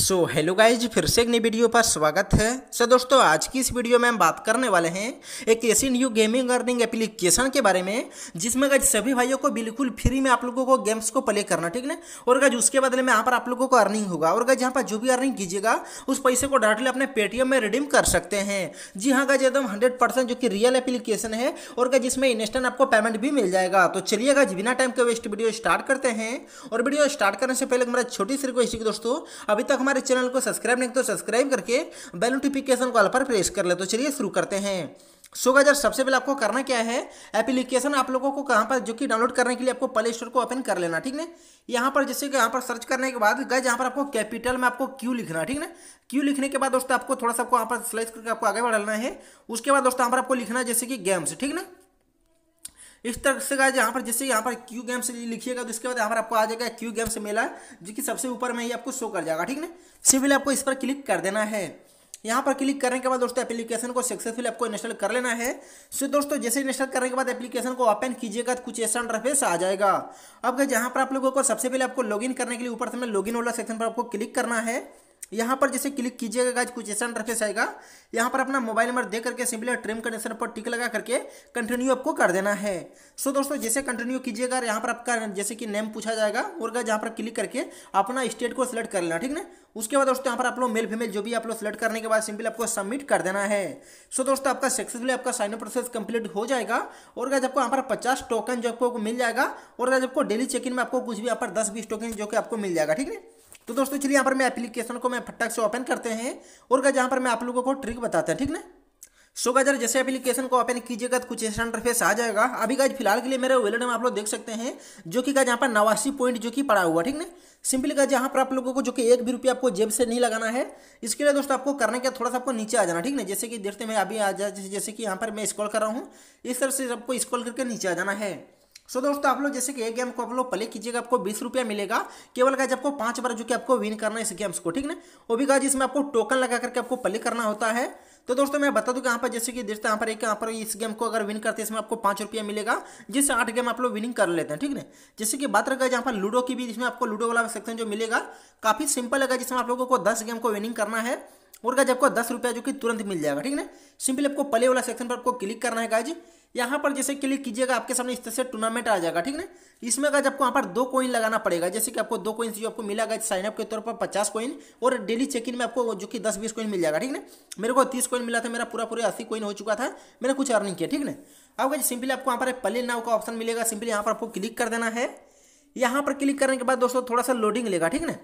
so hello guys फिर से एक नई वीडियो पर स्वागत है सर दोस्तों आज की इस वीडियो में हम बात करने वाले हैं एक ऐसी न्यू गेमिंग अर्निंग एप्लीकेशन के बारे में जिसमें गज सभी भाइयों को बिल्कुल फ्री में आप लोगों को गेम्स को प्ले करना ठीक है और गज उसके बदले में यहाँ पर आप लोगों को अर्निंग होगा और गज यहाँ पर जो भी अर्निंग कीजिएगा उस पैसे को डायरेक्टली अपने पेटीएम में रिडीम कर सकते हैं जी हाँ गज एकदम हंड्रेड जो कि रियल एप्लीकेशन है और गज इसमें इंस्टेंट आपको पेमेंट भी मिल जाएगा तो चलिए गज बिना टाइम के वेस्ट वीडियो स्टार्ट करते हैं और वीडियो स्टार्ट करने से पहले मेरा छोटी सी रिक्वेस्ट है दोस्तों अभी तक हमारे चैनल को सब्सक्राइब नहीं तो सब्सक्राइब करके बेल नोटिफिकेशन कॉल पर प्रेस कर ले तो चलिए शुरू करते हैं सो गाजर सबसे पहले आपको करना क्या है एप्लीकेशन आप लोगों को कहाँ पर जो कि डाउनलोड करने के लिए आपको प्ले स्टोर को ओपन कर लेना ठीक है यहाँ पर जैसे कि यहाँ पर सर्च करने के बाद गज यहाँ पर आपको कैपिटल में आपको क्यू लिखना ठीक है क्यू लिखने के बाद दोस्तों आपको थोड़ा सा आपको यहाँ पर स्लाइस करके आपको आगे बढ़ाना है उसके बाद दोस्तों यहाँ पर आपको लिखना जैसे कि गेम्स ठीक है इस तरह से गाइज यहाँ पर जैसे यहाँ पर क्यू गेम्स लिखिएगा तो इसके बाद यहाँ पर आपको आ जाएगा क्यू गेम्स मेला जो कि सबसे ऊपर में ही आपको शो कर जाएगा ठीक ना सिविल आपको इस पर क्लिक कर देना है यहाँ पर क्लिक करने के बाद दोस्तों एप्लीकेशन को सक्सेसफुल आपको इंस्टॉल कर लेना है सो दोस्तों जैसे इंस्टॉल करने के बाद एप्लीकेशन को ओपन कीजिएगा तो कुछ ऐसा इंटरफेस आ जाएगा अब जहाँ पर आप लोगों को सबसे पहले आपको लॉगिन करने के लिए ऊपर से लॉगिन वाला सेक्शन पर आपको क्लिक करना है यहाँ पर जैसे क्लिक कीजिएगा गाइज कुछ ऐसा इंटरफेस आएगा यहाँ पर अपना मोबाइल नंबर दे करके सिंपली ट्रिम कंडीशन पर टिक लगा करके कंटिन्यू आपको कर देना है सो so, दोस्तों जैसे कंटिन्यू कीजिएगा यहाँ पर आपका जैसे कि नेम पूछा जाएगा और गाइज यहाँ पर क्लिक करके अपना स्टेट को सिलेक्ट कर लेना ठीक है उसके बाद दोस्तों यहाँ पर आप लोग मेल फीमेल जो भी आप लोग सिलेक्ट करने के बाद सिंपली आपको सबमिट कर देना है सो so, दोस्तों आपका सक्सेसफुली आपका साइन प्रोसेस कंप्लीट हो जाएगा और गाइज आपको यहाँ पर पचास टोकन जो आपको मिल जाएगा और गाइज आपको डेली चेक इन में आपको कुछ भी यहाँ पर दस बीस टोकन जो कि आपको मिल जाएगा ठीक है तो दोस्तों चलिए यहाँ पर मैं एप्लीकेशन को मैं फटक से ओपन करते हैं और क्या जहाँ पर मैं आप लोगों को ट्रिक बताते हैं ठीक ना सो गाजर जैसे एप्लीकेशन को ओपन कीजिएगा तो कुछ ऐसा इंटरफेस आ जाएगा अभी गाज फिलहाल के लिए मेरे वेलेट में आप लोग देख सकते हैं जो कि का जहाँ पर नवासी पॉइंट जो कि पड़ा हुआ ठीक ना सिंपली का यहाँ पर आप लोगों को जो कि एक भी रुपया आपको जेब से नहीं लगाना है इसके लिए दोस्तों आपको करने का थोड़ा सा आपको नीचे आ जाना ठीक ना जैसे कि देखते हैं अभी आ जा जैसे कि यहाँ पर मैं स्कॉल कर रहा हूँ इस तरह से आपको स्कॉल करके नीचे आ जाना है सो so, दोस्तों आप लोग जैसे कि एक गेम को आप लोग प्ले कीजिएगा आपको बीस रुपया मिलेगा केवल गाइज आपको पांच बार जो कि आपको विन करना है इस गेम्स को ठीक ना वो भी गाइज इसमें आपको टोकन लगा करके आपको प्ले करना होता है तो दोस्तों मैं बता दूं कि यहाँ पर जैसे कि देखते हैं यहाँ पर एक यहाँ पर इस गेम को अगर विन करते हैं इसमें आपको पाँच रुपया मिलेगा जिससे आठ गेम आप लोग विनिंग कर लेते हैं ठीक है जैसे कि बात रखा जहाँ पर लूडो की भी जिसमें आपको लूडो वाला सेक्शन जो मिलेगा काफ़ी सिंपल है जिसमें आप लोगों को दस गेम को विनिंग करना है और गाइज आपको दस रुपया जो कि तुरंत मिल जाएगा ठीक है सिंपल आपको पले वाला सेक्शन पर आपको क्लिक करना है गाइज यहाँ पर जैसे क्लिक कीजिएगा आपके सामने इस तरह से टूर्नामेंट आ जाएगा ठीक है इसमें अगर आपको यहाँ पर दो कोइन लगाना पड़ेगा जैसे कि आपको दो कोइन जो आपको गया साइनअप के तौर पर पचास कोइन और डेली चेक इन में आपको जो कि दस बीस कोइन मिल जाएगा ठीक है मेरे को तीस कोइन मिला था मेरा पूरा पूरा अस्सी कोइन हो चुका था मैंने कुछ अर्निंग किया ठीक है अब सिंपली आपको यहाँ पर पले नाव का ऑप्शन मिलेगा सिंपली यहाँ पर आपको क्लिक कर देना है यहाँ पर क्लिक करने के बाद दोस्तों थोड़ा सा लोडिंग लेगा ठीक है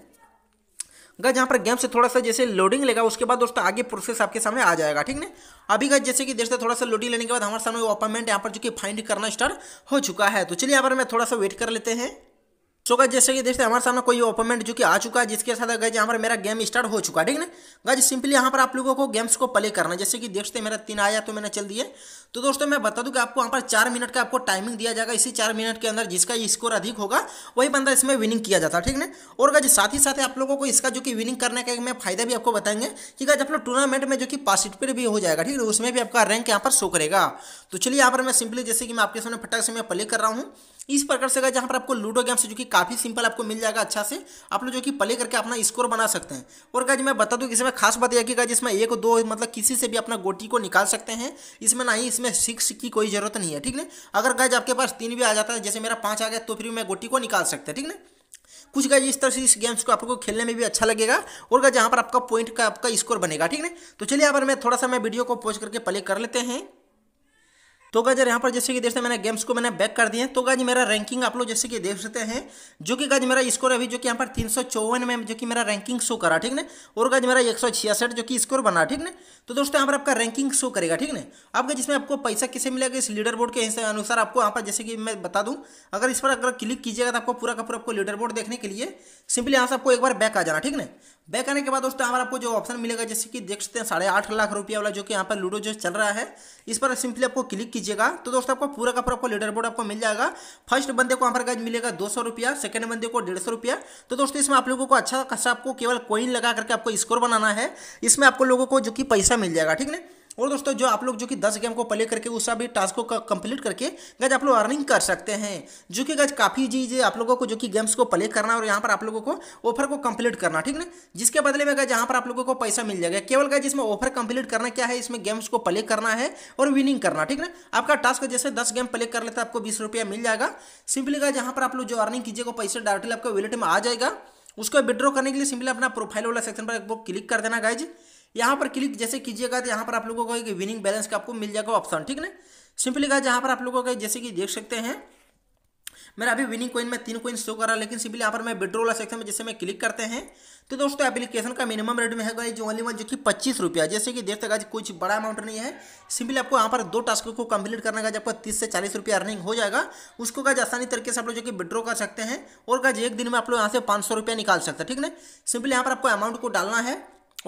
गज यहाँ पर गेम से थोड़ा सा जैसे लोडिंग लेगा उसके बाद दोस्तों आगे प्रोसेस आपके सामने आ जाएगा ठीक है अभी गज जैसे कि देखते थोड़ा सा लोडिंग लेने के बाद हमारे सामने वो अपॉइंटमेंट यहाँ पर जो कि फाइंड करना स्टार्ट हो चुका है तो चलिए यहाँ पर मैं थोड़ा सा वेट कर लेते हैं सो गज जैसे कि देखते हैं हमारे सामने कोई ओपोमेंट जो कि आ चुका है जिसके साथ गज यहाँ पर मेरा गेम स्टार्ट हो चुका है ठीक है ना गज सिंपली यहाँ पर आप लोगों को गेम्स को प्ले करना है जैसे कि देखते हैं मेरा तीन आया तो मैंने चल दिए तो दोस्तों मैं बता दूं कि आपको यहाँ पर चार मिनट का आपको टाइमिंग दिया जाएगा इसी चार मिनट के अंदर जिसका स्कोर अधिक होगा वही बंदा इसमें विनिंग किया जाता है ठीक है और गज साथ ही साथ आप लोगों को इसका जो कि विनिंग करने का मैं फायदा भी आपको बताएंगे कि गज आप लोग टूर्नामेंट में जो कि पार्टिसिपेट भी हो जाएगा ठीक है उसमें भी आपका रैंक यहाँ पर शो करेगा तो चलिए यहाँ पर मैं सिंपली जैसे कि मैं आपके सामने फटाक से मैं प्ले कर रहा हूँ इस प्रकार से जहाँ पर आपको लूडो गेम्स जो कि काफ़ी सिंपल आपको मिल जाएगा अच्छा से आप लोग जो कि प्ले करके अपना स्कोर बना सकते हैं और गाइज मैं बता दूँ इसमें खास बात यह कि गाइज इसमें एक दो मतलब किसी से भी अपना गोटी को निकाल सकते हैं इसमें ना ही इसमें सिक्स की कोई ज़रूरत नहीं है ठीक है अगर गाइज आपके पास तीन भी आ जाता है जैसे मेरा पाँच आ गया तो फिर मैं गोटी को निकाल सकते हैं ठीक है कुछ गाइज इस तरह से इस गेम्स को आपको खेलने में भी अच्छा लगेगा और गाइज यहाँ पर आपका पॉइंट का आपका स्कोर बनेगा ठीक है तो चलिए यहाँ पर मैं थोड़ा सा मैं वीडियो को पोज करके प्ले कर लेते हैं तो गाज यहाँ पर जैसे कि देखते हैं मैंने गेम्स को मैंने बैक कर दिए तो गाज मेरा रैंकिंग आप लोग जैसे कि देख सकते हैं जो कि गाज मेरा स्कोर अभी जो कि यहाँ पर तीन सौ चौवन में जो कि मेरा रैंकिंग शो करा ठीक ना और गाज मेरा एक सौ छियासठ जो कि स्कोर बना ठीक ना तो दोस्तों यहाँ पर आपका रैंकिंग शो करेगा ठीक ना आपका जिसमें आपको पैसा किसे मिलेगा इस लीडर बोर्ड के अनुसार आपको यहाँ पर जैसे कि मैं बता दूँ अगर इस पर अगर क्लिक कीजिएगा तो आपको पूरा का पूरा आपको लीडर बोर्ड देखने के लिए सिंपली यहाँ से आपको एक बार बैक आ जाना ठीक ना बैक आने के बाद दोस्तों हमारा आपको जो ऑप्शन मिलेगा जैसे कि देख सकते हैं साढ़े आठ लाख रुपया वाला जो कि यहाँ पर लूडो जो चल रहा है इस पर सिंपली आपको क्लिक कीजिए कीजिएगा तो दोस्तों आपको पूरा का पूरा आपको लीडर बोर्ड आपको मिल जाएगा फर्स्ट बंदे को यहाँ गाइज मिलेगा दो सौ रुपया सेकंड बंदे को डेढ़ सौ रुपया तो दोस्तों इसमें आप लोगों को अच्छा खासा आपको केवल कोइन लगा करके आपको स्कोर बनाना है इसमें आपको लोगों को जो कि पैसा मिल जाएगा ठीक है और दोस्तों जो आप लोग जो कि दस गेम को प्ले करके उस सभी टास्क को कंप्लीट करके गज आप लोग अर्निंग कर सकते हैं जो कि गज काफ़ी चीज़ आप लोगों को जो कि गेम्स को प्ले करना और यहाँ पर आप लोगों को ऑफर को कंप्लीट करना ठीक ना जिसके बदले में गज यहाँ पर आप लोगों को पैसा मिल जाएगा केवल गज इसमें ऑफर कंप्लीट करना क्या है इसमें गेम्स को प्ले करना है और विनिंग करना ठीक ना आपका टास्क जैसे दस गेम प्ले कर लेते आपको बीस रुपया मिल जाएगा सिंपली गज यहाँ पर आप लोग जो अर्निंग कीजिएगा पैसे डायरेक्टली आपको वॉलेट में आ जाएगा उसको विड्रॉ करने के लिए सिंपली अपना प्रोफाइल वाला सेक्शन पर एक क्लिक कर देना गाइज यहाँ पर क्लिक जैसे कीजिएगा तो यहाँ पर आप लोगों को कि विनिंग बैलेंस का आपको मिल जाएगा ऑप्शन ठीक ना सिंपली कहा जहाँ पर आप लोगों को जैसे कि देख सकते हैं मेरा अभी विनिंग कॉइन में तीन कॉइन शो कर रहा है लेकिन सिंपली यहाँ पर मैं विड्रो वाला सेक्शन में जैसे मैं क्लिक करते हैं तो दोस्तों एप्लीकेशन का मिनिमम रेट में है जो ओनली वन जो कि पच्चीस रुपया जैसे कि देखते आज कुछ बड़ा अमाउंट नहीं है सिंपली आपको यहाँ पर दो टास्क को कंप्लीट करने का आपको तीस से चालीस रुपया अर्निंग हो जाएगा उसको कहा आसानी तरीके से आप लोग जो कि विड्रो कर सकते हैं और गाज एक दिन में आप लोग यहाँ से पाँच सौ रुपया निकाल सकते हैं ठीक है सिंपली यहाँ पर आपको अमाउंट को डालना है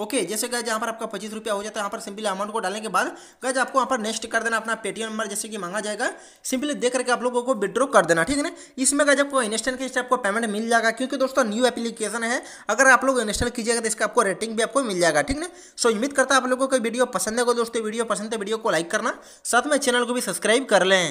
ओके जैसे गए यहाँ पर आपका पच्चीस रुपया हो जाता है यहाँ पर सिंपली अमाउंट को डालने के बाद गज आपको यहाँ पर नेक्स्ट कर देना अपना पेटीएम नंबर जैसे कि मांगा जाएगा सिंपली देख करके आप लोगों को विड्रो कर देना ठीक है ना इसमें गज आपको इंस्टेंट के आपको पेमेंट मिल जाएगा क्योंकि दोस्तों न्यू एप्लीकेशन है अगर आप लोग इंस्टॉल कीजिएगा तो इसका आपको रेटिंग भी आपको मिल जाएगा ठीक ना सो उम्मीद करता है आप लोगों को वीडियो पसंद है दोस्तों वीडियो पसंद है वीडियो तो को लाइक करना साथ में चैनल को भी सब्सक्राइब कर लें